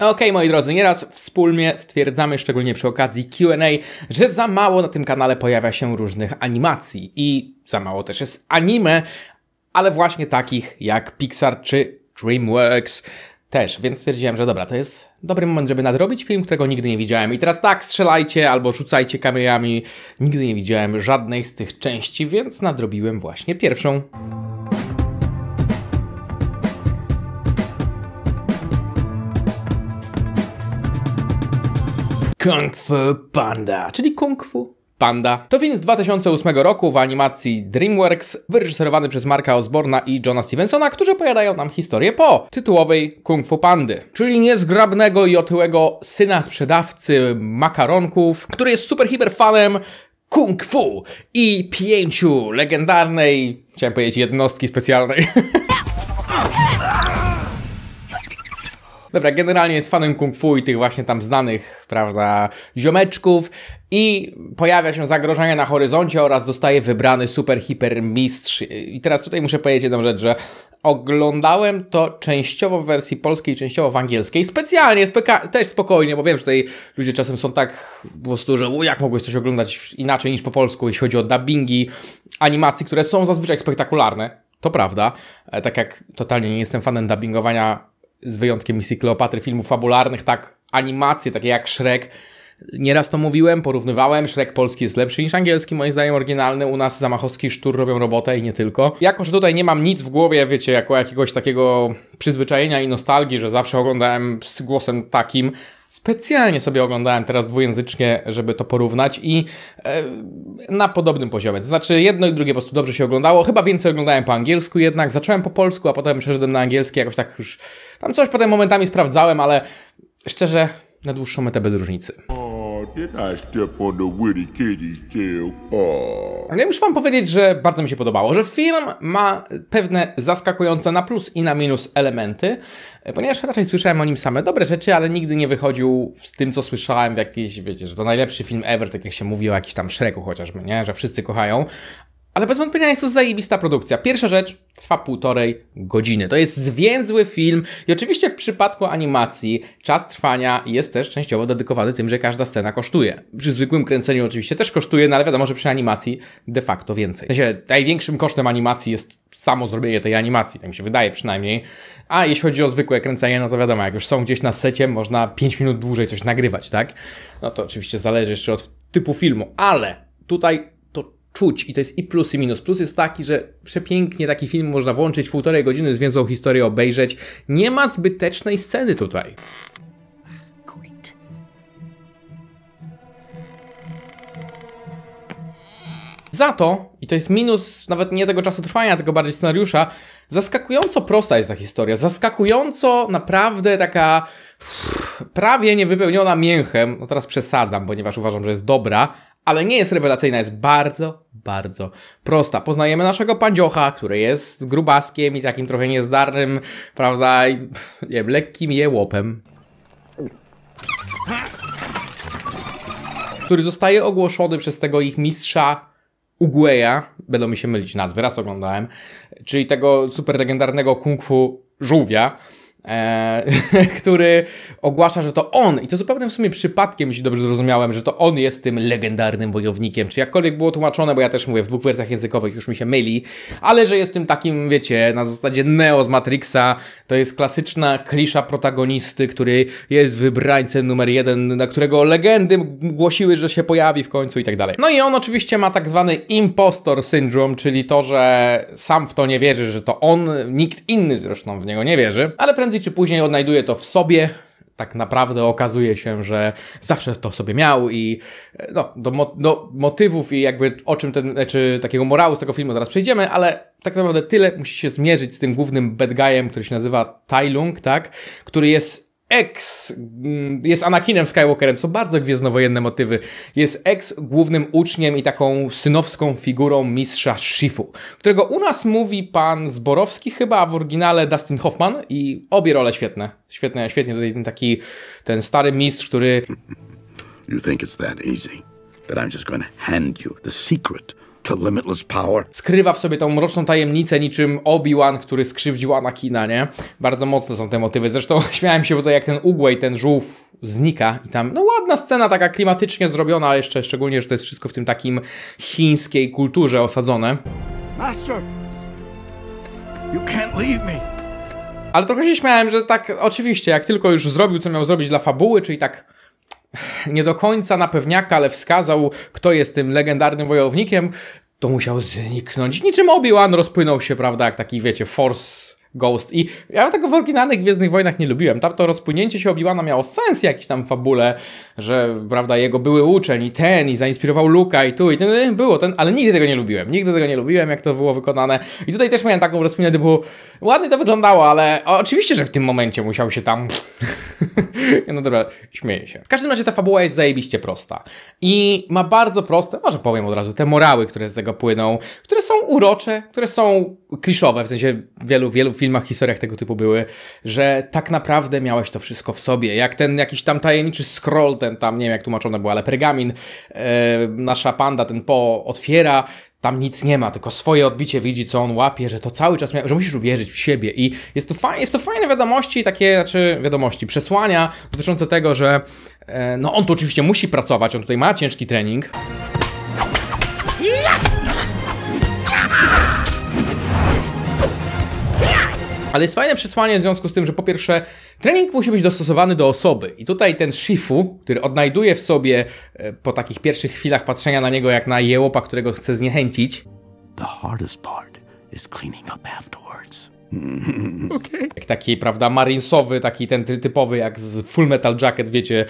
Okej, okay, moi drodzy, nieraz wspólnie stwierdzamy, szczególnie przy okazji QA, że za mało na tym kanale pojawia się różnych animacji i za mało też jest anime, ale właśnie takich jak Pixar czy DreamWorks też, więc stwierdziłem, że dobra, to jest dobry moment, żeby nadrobić film, którego nigdy nie widziałem. I teraz tak, strzelajcie albo rzucajcie kamieniami. Nigdy nie widziałem żadnej z tych części, więc nadrobiłem właśnie pierwszą. Kung Fu Panda, czyli Kung Fu Panda. To film z 2008 roku w animacji DreamWorks, wyreżyserowany przez Marka Osborna i Johna Stevensona, którzy opowiadają nam historię po tytułowej Kung Fu Pandy, czyli niezgrabnego i otyłego syna sprzedawcy makaronków, który jest super hiper fanem Kung Fu i pięciu legendarnej, chciałem powiedzieć jednostki specjalnej. Dobra, generalnie jest fanem kung fu i tych właśnie tam znanych, prawda, ziomeczków i pojawia się zagrożenie na horyzoncie oraz zostaje wybrany super hiper mistrz. I teraz tutaj muszę powiedzieć jedną rzecz, że oglądałem to częściowo w wersji polskiej, częściowo w angielskiej. Specjalnie, też spokojnie, bo wiem, że tutaj ludzie czasem są tak po prostu, że jak mogłeś coś oglądać inaczej niż po polsku, jeśli chodzi o dubbingi, animacji, które są zazwyczaj spektakularne. To prawda. E, tak jak totalnie nie jestem fanem dubbingowania z wyjątkiem misji Kleopatry, filmów fabularnych, tak animacje takie jak Shrek. Nieraz to mówiłem, porównywałem, Shrek polski jest lepszy niż angielski, moim zdaniem oryginalny, u nas zamachowski sztur robią robotę i nie tylko. Jako, że tutaj nie mam nic w głowie, wiecie, jako jakiegoś takiego przyzwyczajenia i nostalgii, że zawsze oglądałem z głosem takim, Specjalnie sobie oglądałem teraz dwujęzycznie, żeby to porównać i e, na podobnym poziomie. To znaczy jedno i drugie po prostu dobrze się oglądało. Chyba więcej oglądałem po angielsku jednak. Zacząłem po polsku, a potem przeszedłem na angielski. Jakoś tak już tam coś potem momentami sprawdzałem, ale szczerze na dłuższą metę bez różnicy and I step on the witty kitty's tail. Oh. Ale muszę wam powiedzieć, że bardzo mi się podobało, że film ma pewne zaskakujące na plus i na minus elementy, ponieważ raczej słyszałem o nim same dobre rzeczy, ale nigdy nie wychodził z tym, co słyszałem w jakiś, wiecie, że to najlepszy film ever, tak jak się mówi o jakiś tam Shreku chociażby, nie? Że wszyscy kochają, ale bez wątpienia jest to zajebista produkcja. Pierwsza rzecz trwa półtorej godziny. To jest zwięzły film i oczywiście w przypadku animacji czas trwania jest też częściowo dedykowany tym, że każda scena kosztuje. Przy zwykłym kręceniu oczywiście też kosztuje, no ale wiadomo, że przy animacji de facto więcej. W sensie największym kosztem animacji jest samo zrobienie tej animacji, tak mi się wydaje przynajmniej. A jeśli chodzi o zwykłe kręcenie, no to wiadomo, jak już są gdzieś na secie, można 5 minut dłużej coś nagrywać, tak? No to oczywiście zależy jeszcze od typu filmu, ale tutaj czuć i to jest i plus i minus. Plus jest taki, że przepięknie taki film można włączyć, w półtorej godziny zwięzłą historię obejrzeć. Nie ma zbytecznej sceny tutaj. Za to, i to jest minus nawet nie tego czasu trwania, tylko bardziej scenariusza, zaskakująco prosta jest ta historia. Zaskakująco naprawdę taka prawie niewypełniona mięchem. No teraz przesadzam, ponieważ uważam, że jest dobra, ale nie jest rewelacyjna, jest bardzo, bardzo prosta. Poznajemy naszego pandziocha, który jest grubaskiem i takim trochę niezdarnym, prawda, i, nie wiem, lekkim jełopem. Który zostaje ogłoszony przez tego ich mistrza Ugueya, będą mi się mylić nazwy, raz oglądałem, czyli tego super legendarnego kung fu żółwia, e, który ogłasza, że to on, i to zupełnie w sumie przypadkiem, jeśli dobrze zrozumiałem, że to on jest tym legendarnym bojownikiem, czy jakkolwiek było tłumaczone, bo ja też mówię, w dwóch wersjach językowych już mi się myli, ale że jest tym takim, wiecie, na zasadzie Neo z Matrixa, to jest klasyczna klisza protagonisty, który jest wybrańcem numer jeden, na którego legendy głosiły, że się pojawi w końcu i tak dalej. No i on oczywiście ma tak zwany impostor syndrome, czyli to, że sam w to nie wierzy, że to on, nikt inny zresztą w niego nie wierzy, ale prędzej prędzej czy później odnajduje to w sobie. Tak naprawdę okazuje się, że zawsze to sobie miał i e, no, do, do motywów i jakby o czym ten, e, czy takiego morału z tego filmu zaraz przejdziemy, ale tak naprawdę tyle musi się zmierzyć z tym głównym bad guyem, który się nazywa Tai Lung, tak? Który jest Ex mm, jest Anakinem Skywalkerem, są bardzo gwiezdnowojenne motywy. Jest Ex głównym uczniem i taką synowską figurą mistrza Shifu, którego u nas mówi pan Zborowski chyba, a w oryginale Dustin Hoffman i obie role świetne. Świetne, świetnie tutaj ten taki, ten stary mistrz, który... You think it's that easy? That I'm just hand you the secret Skrywa w sobie tą mroczną tajemnicę niczym Obi-Wan, który skrzywdził Anakina, nie? Bardzo mocne są te motywy. Zresztą śmiałem się, bo to jak ten Ugwej, ten żółw znika i tam, no ładna scena, taka klimatycznie zrobiona jeszcze, szczególnie, że to jest wszystko w tym takim chińskiej kulturze osadzone. Master, you can't leave me. Ale trochę się śmiałem, że tak, oczywiście, jak tylko już zrobił, co miał zrobić dla fabuły, czyli tak nie do końca na pewniaka, ale wskazał, kto jest tym legendarnym wojownikiem, to musiał zniknąć. Niczym Obi-Wan rozpłynął się, prawda, jak taki, wiecie, force Ghost. I ja tego w oryginalnych Gwiezdnych Wojnach nie lubiłem. Tam to rozpłynięcie się Obi-Wana miało sens jakiś tam w fabule, że prawda, jego były uczeń i ten, i zainspirował Luka i tu, i ten, y, było ten, ale nigdy tego nie lubiłem. Nigdy tego nie lubiłem, jak to było wykonane. I tutaj też miałem taką rozpinę typu, ładnie to wyglądało, ale oczywiście, że w tym momencie musiał się tam... no dobra, śmieję się. W każdym razie ta fabuła jest zajebiście prosta. I ma bardzo proste, może powiem od razu, te morały, które z tego płyną, które są urocze, które są kliszowe, w sensie wielu, wielu filmach, historiach tego typu były, że tak naprawdę miałeś to wszystko w sobie. Jak ten jakiś tam tajemniczy scroll, ten tam, nie wiem jak tłumaczone było, ale pergamin, e, nasza panda, ten Po otwiera, tam nic nie ma, tylko swoje odbicie widzi, co on łapie, że to cały czas, mia- że musisz uwierzyć w siebie i jest to, fa- jest to fajne wiadomości, takie, znaczy wiadomości, przesłania dotyczące tego, że e, no on tu oczywiście musi pracować, on tutaj ma ciężki trening. Ale jest fajne przesłanie w związku z tym, że po pierwsze, trening musi być dostosowany do osoby. I tutaj ten Shifu, który odnajduje w sobie e, po takich pierwszych chwilach patrzenia na niego jak na jełopa, którego chce zniechęcić. The hardest part is cleaning up afterwards. Okay. Taki, prawda, marinesowy, taki ten typowy jak z Full Metal Jacket, wiecie,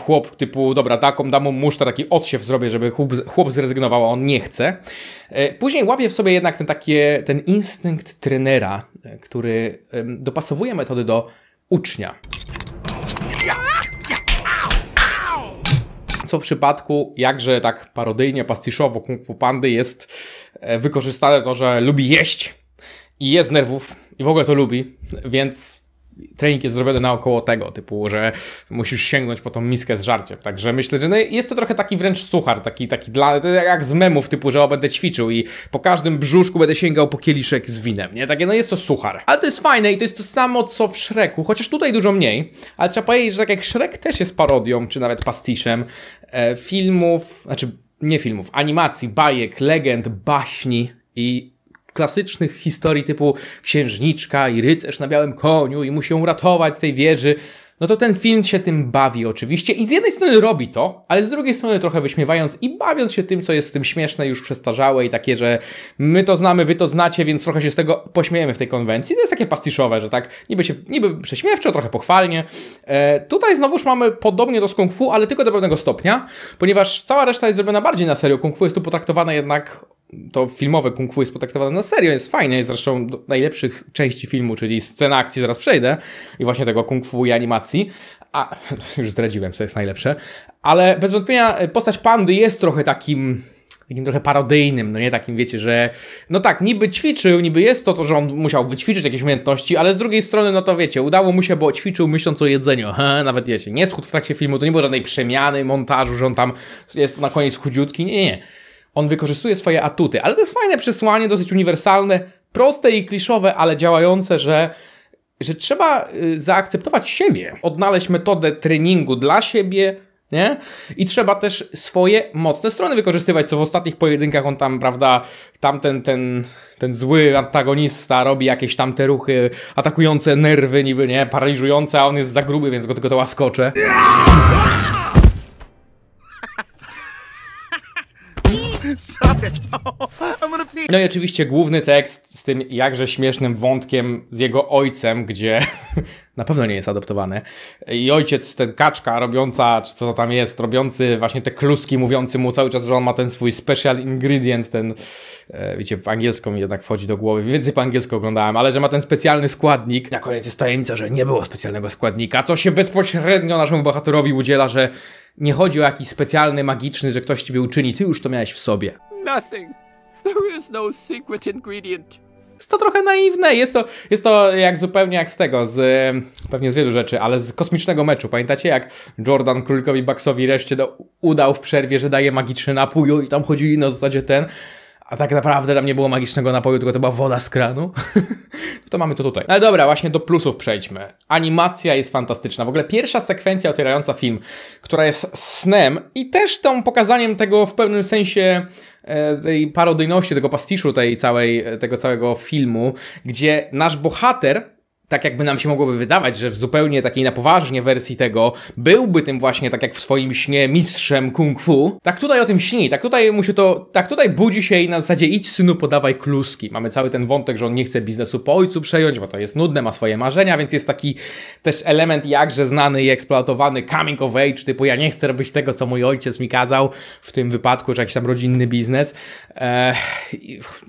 chłop typu, dobra, taką damą mu musztę, taki odsiew zrobię, żeby chłop, chłop zrezygnował, a on nie chce. E, później łapie w sobie jednak ten takie, ten instynkt trenera, e, który dopasowuje metody do ucznia. Co w przypadku, jakże tak parodyjnie, pastiszowo Kung Fu Pandy jest e, wykorzystane to, że lubi jeść i jest nerwów i w ogóle to lubi, więc trening jest zrobiony naokoło tego, typu, że musisz sięgnąć po tą miskę z żarciem. Także myślę, że no jest to trochę taki wręcz suchar, taki, taki dla, jak z memów, typu, że o, będę ćwiczył i po każdym brzuszku będę sięgał po kieliszek z winem, nie? Takie, no jest to suchar. Ale to jest fajne i to jest to samo, co w Shreku, chociaż tutaj dużo mniej, ale trzeba powiedzieć, że tak jak Shrek też jest parodią, czy nawet pastiszem e, filmów, znaczy nie filmów, animacji, bajek, legend, baśni i klasycznych historii typu księżniczka i rycerz na białym koniu i musi ją ratować z tej wieży, no to ten film się tym bawi oczywiście i z jednej strony robi to, ale z drugiej strony trochę wyśmiewając i bawiąc się tym, co jest w tym śmieszne, już przestarzałe i takie, że my to znamy, wy to znacie, więc trochę się z tego pośmiejemy w tej konwencji. To no jest takie pastiszowe, że tak niby, się, niby prześmiewczo, trochę pochwalnie. E, tutaj znowuż mamy podobnie do z Kung Fu, ale tylko do pewnego stopnia, ponieważ cała reszta jest zrobiona bardziej na serio. Kung Fu jest tu potraktowane jednak to filmowe kung fu jest potraktowane na serio, jest fajne, jest zresztą do najlepszych części filmu, czyli scena akcji, zaraz przejdę, i właśnie tego kung fu i animacji, a już zdradziłem, co jest najlepsze, ale bez wątpienia e, postać pandy jest trochę takim takim trochę parodyjnym, no nie takim, wiecie, że no tak, niby ćwiczył, niby jest to, to, że on musiał wyćwiczyć jakieś umiejętności, ale z drugiej strony, no to wiecie, udało mu się, bo ćwiczył myśląc o jedzeniu, ha, nawet wiecie, nie schudł w trakcie filmu, to nie było żadnej przemiany, montażu, że on tam jest na koniec chudziutki, nie, nie, on wykorzystuje swoje atuty. Ale to jest fajne przesłanie, dosyć uniwersalne, proste i kliszowe, ale działające, że że trzeba y, zaakceptować siebie, odnaleźć metodę treningu dla siebie, nie? I trzeba też swoje mocne strony wykorzystywać, co w ostatnich pojedynkach on tam, prawda, tamten ten, ten zły antagonista robi jakieś tamte ruchy atakujące nerwy niby, nie? Paraliżujące, a on jest za gruby, więc go tylko to łaskocze. No i oczywiście główny tekst z tym jakże śmiesznym wątkiem z jego ojcem, gdzie na pewno nie jest adoptowany. I ojciec, ten kaczka robiąca, czy co to tam jest, robiący właśnie te kluski, mówiący mu cały czas, że on ma ten swój special ingredient, ten, e, wiecie, po angielsku mi jednak wchodzi do głowy, więcej po angielsku oglądałem, ale że ma ten specjalny składnik. Na koniec jest tajemnica, że nie było specjalnego składnika, co się bezpośrednio naszemu bohaterowi udziela, że nie chodzi o jakiś specjalny, magiczny, że ktoś ciebie uczyni, ty już to miałeś w sobie. Nothing. There is no secret ingredient. Jest to trochę naiwne, jest to, jest to jak zupełnie jak z tego, z e, pewnie z wielu rzeczy, ale z kosmicznego meczu. Pamiętacie jak Jordan królikowi Bucksowi reszcie do, udał w przerwie, że daje magiczny napój i tam chodzili na zasadzie ten, a tak naprawdę tam nie było magicznego napoju, tylko to była woda z kranu, to mamy to tutaj. Ale dobra, właśnie do plusów przejdźmy. Animacja jest fantastyczna. W ogóle pierwsza sekwencja otwierająca film, która jest snem i też tą pokazaniem tego w pewnym sensie e, tej parodyjności, tego pastiszu tej całej, e, tego całego filmu, gdzie nasz bohater tak jakby nam się mogłoby wydawać, że w zupełnie takiej na poważnie wersji tego byłby tym właśnie, tak jak w swoim śnie, mistrzem kung fu, tak tutaj o tym śni, tak tutaj mu się to, tak tutaj budzi się i na zasadzie idź synu podawaj kluski. Mamy cały ten wątek, że on nie chce biznesu po ojcu przejąć, bo to jest nudne, ma swoje marzenia, więc jest taki też element jakże znany i eksploatowany coming of age, typu ja nie chcę robić tego, co mój ojciec mi kazał, w tym wypadku, że jakiś tam rodzinny biznes. Eee,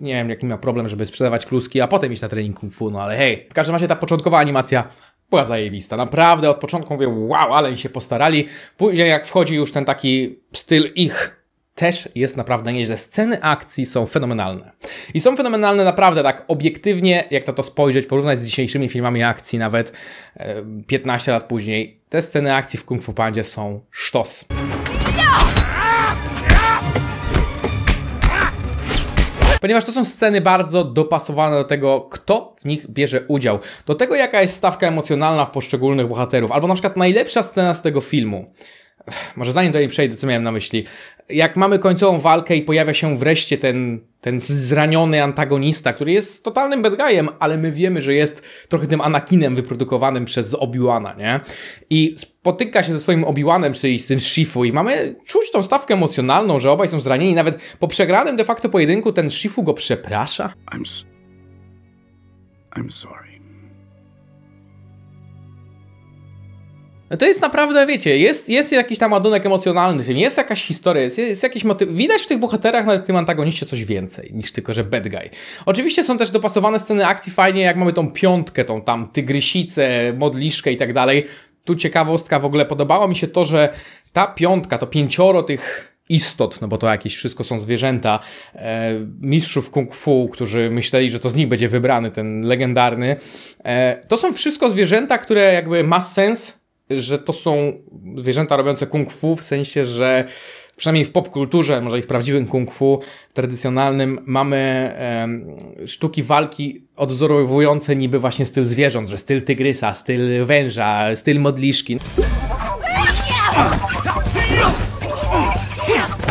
nie wiem, jaki ma problem, żeby sprzedawać kluski, a potem iść na trening kung fu, no ale hej, w każdym razie ta początkowa początkowa animacja była zajebista. Naprawdę od początku mówię, wow, ale się postarali. Później jak wchodzi już ten taki styl ich też jest naprawdę nieźle. Sceny akcji są fenomenalne. I są fenomenalne naprawdę tak obiektywnie, jak na to spojrzeć, porównać z dzisiejszymi filmami akcji nawet 15 e, lat później. Te sceny akcji w Kung Fu Pandzie są sztos. Ponieważ to są sceny bardzo dopasowane do tego, kto w nich bierze udział. Do tego, jaka jest stawka emocjonalna w poszczególnych bohaterów. Albo na przykład najlepsza scena z tego filmu może zanim do niej przejdę, co miałem na myśli. Jak mamy końcową walkę i pojawia się wreszcie ten, ten zraniony antagonista, który jest totalnym bad guyem, ale my wiemy, że jest trochę tym Anakinem wyprodukowanym przez Obi-Wana, nie? I spotyka się ze swoim Obi-Wanem, czyli z tym Shifu i mamy czuć tą stawkę emocjonalną, że obaj są zranieni. Nawet po przegranym de facto pojedynku ten Shifu go przeprasza. I'm, I'm sorry. No to jest naprawdę, wiecie, jest, jest jakiś tam ładunek emocjonalny, jest jakaś historia, jest, jest jakiś motyw. Widać w tych bohaterach, nawet w tym antagoniście coś więcej niż tylko, że bad guy. Oczywiście są też dopasowane sceny akcji fajnie, jak mamy tą piątkę, tą tam tygrysicę, modliszkę i tak dalej. Tu ciekawostka w ogóle podobało mi się to, że ta piątka, to pięcioro tych istot, no bo to jakieś wszystko są zwierzęta, e, mistrzów kung fu, którzy myśleli, że to z nich będzie wybrany ten legendarny. E, to są wszystko zwierzęta, które jakby ma sens że to są zwierzęta robiące kung fu, w sensie, że przynajmniej w popkulturze, może i w prawdziwym kung fu tradycjonalnym, mamy e, sztuki walki odwzorowujące niby właśnie styl zwierząt, że styl tygrysa, styl węża, styl modliszki.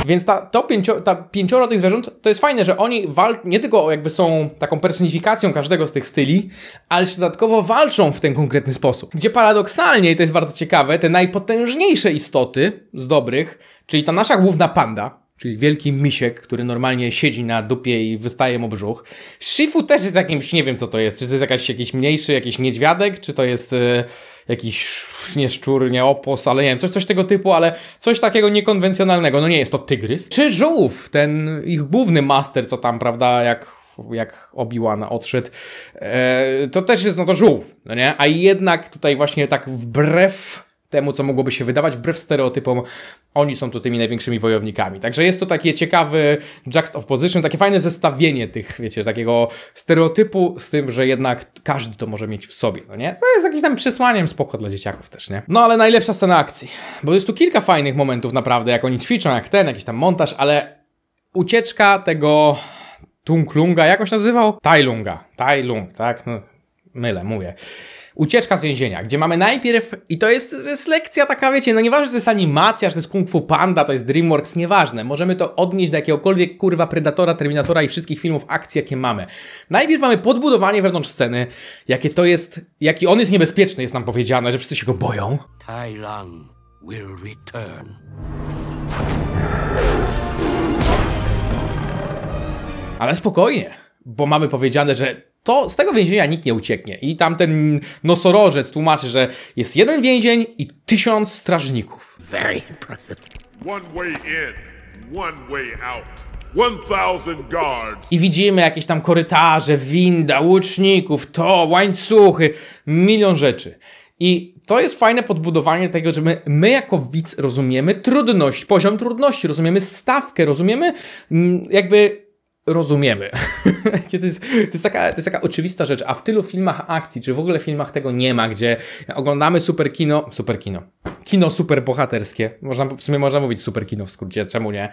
Więc ta, to pięcio, ta pięcioro tych zwierząt, to jest fajne, że oni wal, nie tylko jakby są taką personifikacją każdego z tych styli, ale się dodatkowo walczą w ten konkretny sposób. Gdzie paradoksalnie, i to jest bardzo ciekawe, te najpotężniejsze istoty z dobrych, czyli ta nasza główna panda, czyli wielki misiek, który normalnie siedzi na dupie i wystaje mu brzuch. Shifu też jest jakimś, nie wiem co to jest, czy to jest jakaś, jakiś mniejszy, jakiś niedźwiadek, czy to jest y, jakiś, nie szczur, nie opos, ale nie wiem, coś, coś tego typu, ale coś takiego niekonwencjonalnego, no nie jest to tygrys. Czy żółw, ten ich główny master, co tam, prawda, jak jak Obi-Wan odszedł, e, to też jest, no to żółw, no nie? A jednak tutaj właśnie tak wbrew temu, co mogłoby się wydawać, wbrew stereotypom, oni są tu tymi największymi wojownikami. Także jest to takie ciekawy juxtaposition, takie fajne zestawienie tych, wiecie, takiego stereotypu z tym, że jednak każdy to może mieć w sobie, no nie? Co jest jakimś tam przesłaniem spoko dla dzieciaków też, nie? No ale najlepsza scena akcji, bo jest tu kilka fajnych momentów naprawdę, jak oni ćwiczą, jak ten, jakiś tam montaż, ale ucieczka tego Lunga, jak on się nazywał? Tailunga, Tailung, tak? No, mylę, mówię. Ucieczka z więzienia, gdzie mamy najpierw, i to jest, jest lekcja taka, wiecie, no nieważne, czy to jest animacja, czy to jest Kung Fu Panda, to jest DreamWorks, nieważne. Możemy to odnieść do jakiegokolwiek, kurwa, Predatora, Terminatora i wszystkich filmów akcji, jakie mamy. Najpierw mamy podbudowanie wewnątrz sceny, jakie to jest, jaki on jest niebezpieczny, jest nam powiedziane, że wszyscy się go boją. will return. Ale spokojnie, bo mamy powiedziane, że to z tego więzienia nikt nie ucieknie. I tam ten nosorożec tłumaczy, że jest jeden więzień i tysiąc strażników. Very impressive. One way in, one way out. I widzimy jakieś tam korytarze, winda, łuczników, to, łańcuchy, milion rzeczy. I to jest fajne podbudowanie tego, że my, my jako widz rozumiemy trudność, poziom trudności, rozumiemy stawkę, rozumiemy mm, jakby rozumiemy. to, jest, to, jest taka, to jest taka oczywista rzecz, a w tylu filmach akcji, czy w ogóle filmach tego nie ma, gdzie oglądamy super kino, super kino, kino super bohaterskie, można, w sumie można mówić super kino w skrócie, czemu nie?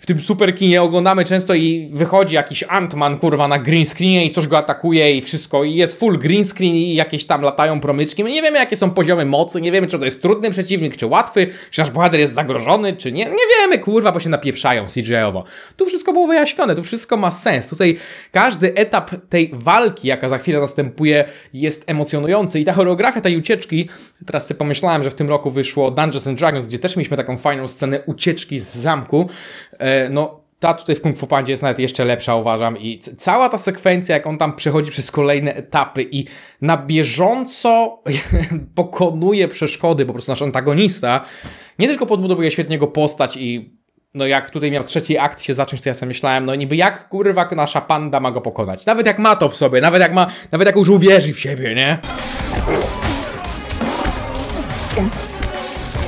W tym super kinie oglądamy często i wychodzi jakiś Antman kurwa na green screenie i coś go atakuje i wszystko i jest full green screen i jakieś tam latają promyczki, My nie wiemy jakie są poziomy mocy, nie wiemy czy to jest trudny przeciwnik, czy łatwy, czy nasz bohater jest zagrożony, czy nie, nie wiemy kurwa, bo się napieprzają CGI-owo. Tu wszystko było wyjaśnione, tu wszystko wszystko ma sens. Tutaj każdy etap tej walki, jaka za chwilę następuje, jest emocjonujący i ta choreografia tej ucieczki, teraz sobie pomyślałem, że w tym roku wyszło Dungeons and Dragons, gdzie też mieliśmy taką fajną scenę ucieczki z zamku, e, no ta tutaj w Kung Fu Pandzie jest nawet jeszcze lepsza, uważam. I cała ta sekwencja, jak on tam przechodzi przez kolejne etapy i na bieżąco pokonuje przeszkody, po prostu nasz antagonista, nie tylko podbudowuje świetniego postać i no jak tutaj miał trzeci akt się zacząć, to ja sobie myślałem, no niby jak kurwa nasza panda ma go pokonać? Nawet jak ma to w sobie, nawet jak ma, nawet jak już uwierzy w siebie, nie?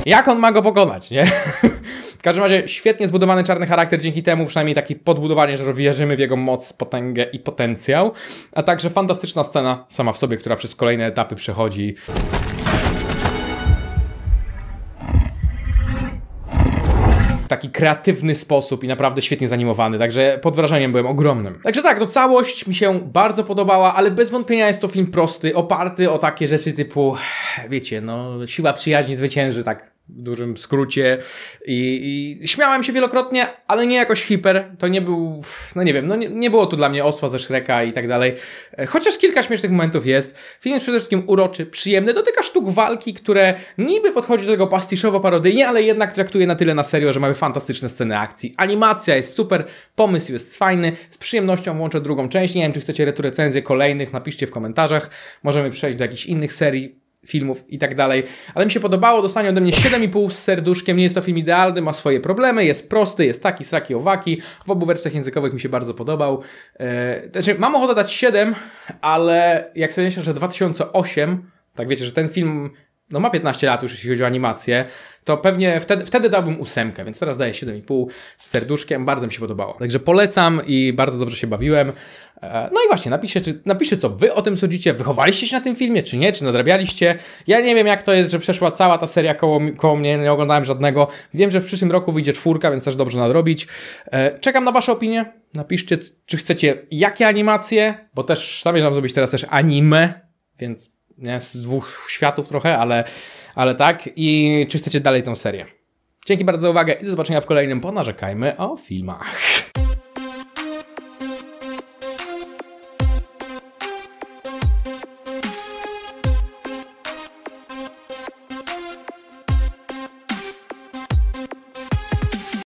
Jak on ma go pokonać, nie? W każdym razie świetnie zbudowany czarny charakter, dzięki temu przynajmniej takie podbudowanie, że wierzymy w jego moc, potęgę i potencjał, a także fantastyczna scena sama w sobie, która przez kolejne etapy przechodzi. taki kreatywny sposób i naprawdę świetnie zanimowany, także pod wrażeniem byłem ogromnym. Także tak, to całość mi się bardzo podobała, ale bez wątpienia jest to film prosty, oparty o takie rzeczy typu, wiecie, no siła przyjaźni zwycięży, tak w dużym skrócie. I, I, śmiałem się wielokrotnie, ale nie jakoś hiper. To nie był, no nie wiem, no nie, nie było to dla mnie osła ze Shreka i tak dalej. E, chociaż kilka śmiesznych momentów jest. Film jest przede wszystkim uroczy, przyjemny, dotyka sztuk walki, które niby podchodzi do tego pastiszowo-parodyjnie, ale jednak traktuje na tyle na serio, że mamy fantastyczne sceny akcji. Animacja jest super, pomysł jest fajny, z przyjemnością włączę drugą część. Nie wiem, czy chcecie returecenzję kolejnych, napiszcie w komentarzach. Możemy przejść do jakichś innych serii filmów i tak dalej. Ale mi się podobało, dostanie ode mnie 7,5 z serduszkiem, nie jest to film idealny, ma swoje problemy, jest prosty, jest taki, sraki, owaki. W obu wersjach językowych mi się bardzo podobał. Yy, znaczy, mam ochotę dać 7, ale jak sobie myślę, że 2008, tak wiecie, że ten film no ma 15 lat już, jeśli chodzi o animację, to pewnie wtedy, wtedy dałbym ósemkę, więc teraz daję 7,5 z serduszkiem, bardzo mi się podobało. Także polecam i bardzo dobrze się bawiłem. E, no i właśnie, napiszcie, czy, napiszcie, co wy o tym sądzicie, wychowaliście się na tym filmie, czy nie, czy nadrabialiście. Ja nie wiem, jak to jest, że przeszła cała ta seria koło, koło mnie, nie oglądałem żadnego. Wiem, że w przyszłym roku wyjdzie czwórka, więc też dobrze nadrobić. E, czekam na wasze opinie. Napiszcie, czy chcecie jakie animacje, bo też zamierzam zrobić teraz też anime, więc nie? z dwóch światów trochę, ale, ale tak. I czy chcecie dalej tą serię? Dzięki bardzo za uwagę i do zobaczenia w kolejnym Ponarzekajmy o filmach.